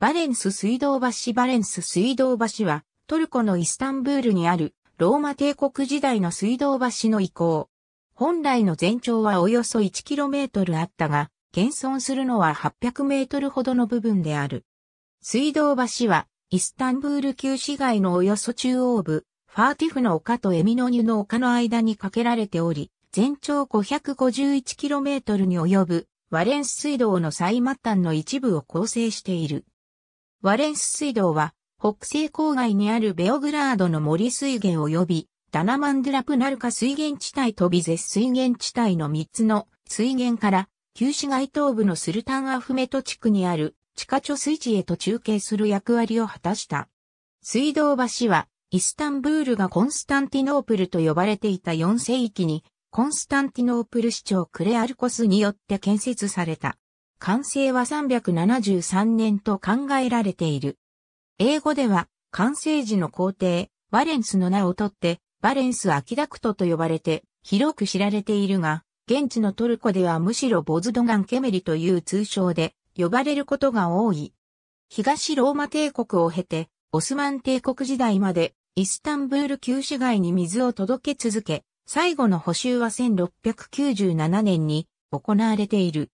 バレンス水道橋バレンス水道橋は、トルコのイスタンブールにある、ローマ帝国時代の水道橋の遺構。本来の全長はおよそ 1km あったが、現存するのは 800m ほどの部分である。水道橋は、イスタンブール旧市街のおよそ中央部、ファーティフの丘とエミノニュの丘の間に架けられており、全長 551km に及ぶ、ワレンス水道の最末端の一部を構成している。ワレンス水道は、北西郊外にあるベオグラードの森水源及び、ダナマンドラプナルカ水源地帯とビゼス水源地帯の3つの水源から、旧市街東部のスルタンアフメト地区にある地下貯水池へと中継する役割を果たした。水道橋は、イスタンブールがコンスタンティノープルと呼ばれていた4世紀に、コンスタンティノープル市長クレアルコスによって建設された。完成は373年と考えられている。英語では、完成時の皇帝、バレンスの名をとって、バレンス・アキダクトと呼ばれて、広く知られているが、現地のトルコではむしろボズドガン・ケメリという通称で、呼ばれることが多い。東ローマ帝国を経て、オスマン帝国時代まで、イスタンブール旧市街に水を届け続け、最後の補修は1697年に行われている。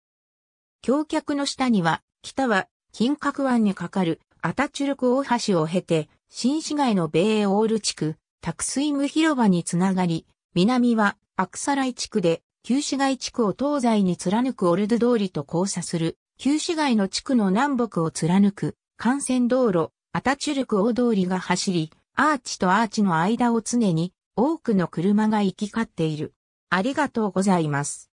橋脚の下には、北は、金閣湾に架かる、アタチュルク大橋を経て、新市街の米英オール地区、タクスイム広場につながり、南は、アクサライ地区で、旧市街地区を東西に貫くオルド通りと交差する、旧市街の地区の南北を貫く、幹線道路、アタチュルク大通りが走り、アーチとアーチの間を常に多くの車が行き交っている。ありがとうございます。